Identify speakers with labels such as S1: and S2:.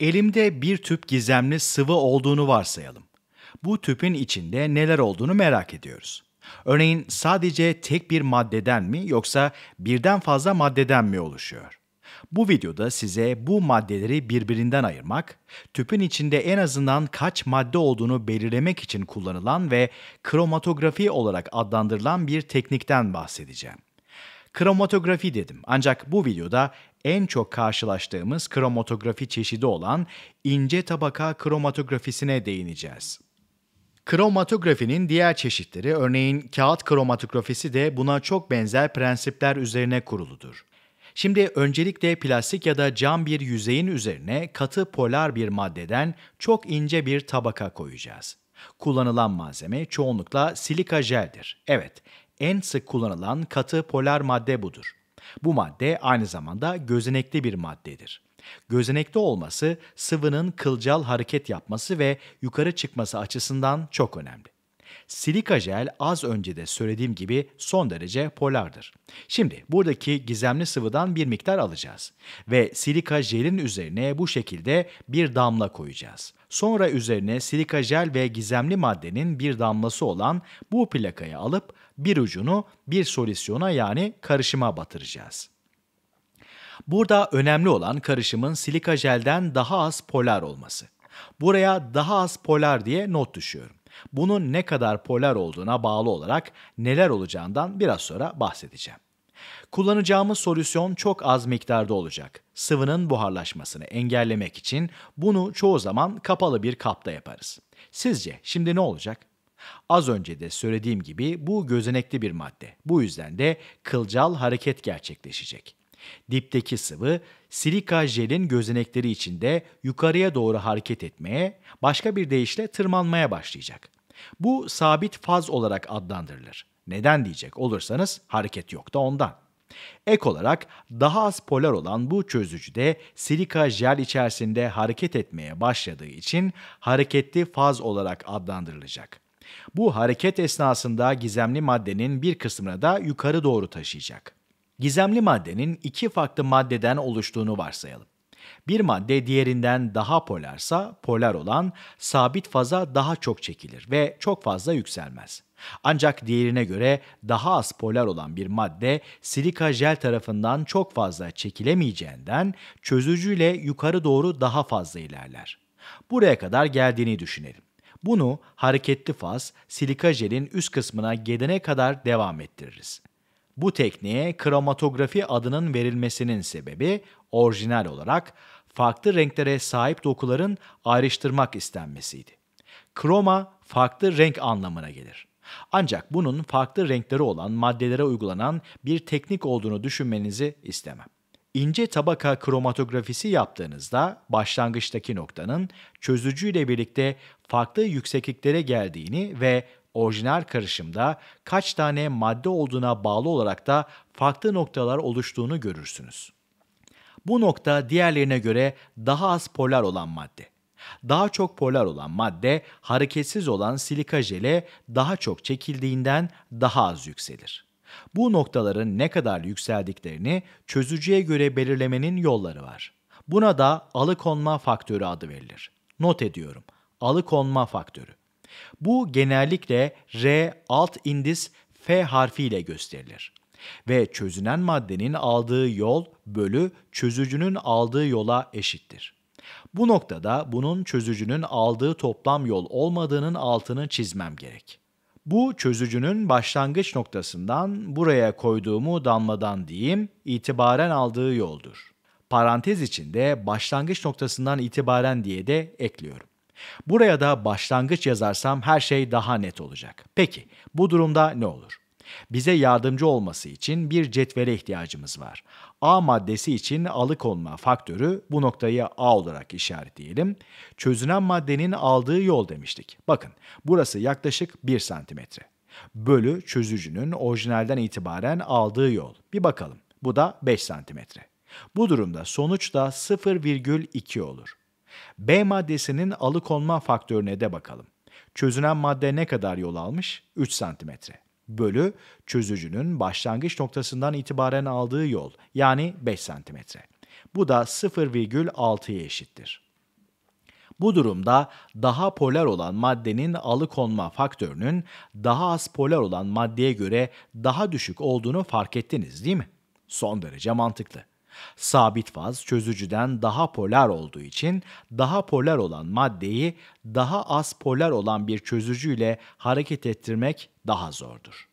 S1: Elimde bir tüp gizemli sıvı olduğunu varsayalım. Bu tüpün içinde neler olduğunu merak ediyoruz. Örneğin sadece tek bir maddeden mi yoksa birden fazla maddeden mi oluşuyor? Bu videoda size bu maddeleri birbirinden ayırmak, tüpün içinde en azından kaç madde olduğunu belirlemek için kullanılan ve kromatografi olarak adlandırılan bir teknikten bahsedeceğim. Kromatografi dedim ancak bu videoda en çok karşılaştığımız kromatografi çeşidi olan ince tabaka kromatografisine değineceğiz. Kromatografinin diğer çeşitleri örneğin kağıt kromatografisi de buna çok benzer prensipler üzerine kuruludur. Şimdi öncelikle plastik ya da cam bir yüzeyin üzerine katı polar bir maddeden çok ince bir tabaka koyacağız. Kullanılan malzeme çoğunlukla silika jeldir. Evet, en sık kullanılan katı polar madde budur. Bu madde aynı zamanda gözenekli bir maddedir. Gözenekli olması sıvının kılcal hareket yapması ve yukarı çıkması açısından çok önemli. Silika jel az önce de söylediğim gibi son derece polardır. Şimdi buradaki gizemli sıvıdan bir miktar alacağız ve silika jelin üzerine bu şekilde bir damla koyacağız. Sonra üzerine silika jel ve gizemli maddenin bir damlası olan bu plakayı alıp bir ucunu bir solüsyona yani karışıma batıracağız. Burada önemli olan karışımın silika jelden daha az polar olması. Buraya daha az polar diye not düşüyorum. Bunun ne kadar polar olduğuna bağlı olarak neler olacağından biraz sonra bahsedeceğim. Kullanacağımız solüsyon çok az miktarda olacak. Sıvının buharlaşmasını engellemek için bunu çoğu zaman kapalı bir kapta yaparız. Sizce şimdi ne olacak? Az önce de söylediğim gibi bu gözenekli bir madde. Bu yüzden de kılcal hareket gerçekleşecek. Dipteki sıvı silika jelin gözenekleri içinde yukarıya doğru hareket etmeye, başka bir deyişle tırmanmaya başlayacak. Bu sabit faz olarak adlandırılır. Neden diyecek olursanız hareket yok da ondan. Ek olarak daha az polar olan bu çözücü de silika jel içerisinde hareket etmeye başladığı için hareketli faz olarak adlandırılacak. Bu hareket esnasında gizemli maddenin bir kısmını da yukarı doğru taşıyacak. Gizemli maddenin iki farklı maddeden oluştuğunu varsayalım. Bir madde diğerinden daha polarsa polar olan sabit faza daha çok çekilir ve çok fazla yükselmez. Ancak diğerine göre daha az polar olan bir madde silika jel tarafından çok fazla çekilemeyeceğinden çözücüyle yukarı doğru daha fazla ilerler. Buraya kadar geldiğini düşünelim. Bunu hareketli faz silika jelin üst kısmına gelene kadar devam ettiririz. Bu tekniğe kromatografi adının verilmesinin sebebi orijinal olarak farklı renklere sahip dokuların ayrıştırmak istenmesiydi. Kroma farklı renk anlamına gelir. Ancak bunun farklı renkleri olan maddelere uygulanan bir teknik olduğunu düşünmenizi istemem. İnce tabaka kromatografisi yaptığınızda başlangıçtaki noktanın çözücüyle birlikte farklı yüksekliklere geldiğini ve orijinal karışımda kaç tane madde olduğuna bağlı olarak da farklı noktalar oluştuğunu görürsünüz. Bu nokta diğerlerine göre daha az polar olan madde. Daha çok polar olan madde hareketsiz olan silika jele daha çok çekildiğinden daha az yükselir. Bu noktaların ne kadar yükseldiklerini çözücüye göre belirlemenin yolları var. Buna da alıkonma faktörü adı verilir. Not ediyorum. Alıkonma faktörü. Bu genellikle R alt indis F harfi ile gösterilir ve çözünen maddenin aldığı yol bölü çözücünün aldığı yola eşittir. Bu noktada bunun çözücünün aldığı toplam yol olmadığının altını çizmem gerek. Bu çözücünün başlangıç noktasından buraya koyduğumu damladan diyeyim itibaren aldığı yoldur. Parantez içinde başlangıç noktasından itibaren diye de ekliyorum. Buraya da başlangıç yazarsam her şey daha net olacak. Peki bu durumda ne olur? Bize yardımcı olması için bir cetvele ihtiyacımız var. A maddesi için alıkonma faktörü bu noktayı A olarak işaretleyelim. Çözünen maddenin aldığı yol demiştik. Bakın burası yaklaşık 1 santimetre. Bölü çözücünün orijinalden itibaren aldığı yol. Bir bakalım bu da 5 santimetre. Bu durumda sonuç da 0,2 olur. B maddesinin alıkonma faktörüne de bakalım. Çözünen madde ne kadar yol almış? 3 cm. Bölü çözücünün başlangıç noktasından itibaren aldığı yol yani 5 cm. Bu da 0,6'ya eşittir. Bu durumda daha polar olan maddenin alıkonma faktörünün daha az polar olan maddeye göre daha düşük olduğunu fark ettiniz değil mi? Son derece mantıklı. Sabit faz çözücüden daha polar olduğu için daha polar olan maddeyi daha az polar olan bir çözücüyle hareket ettirmek daha zordur.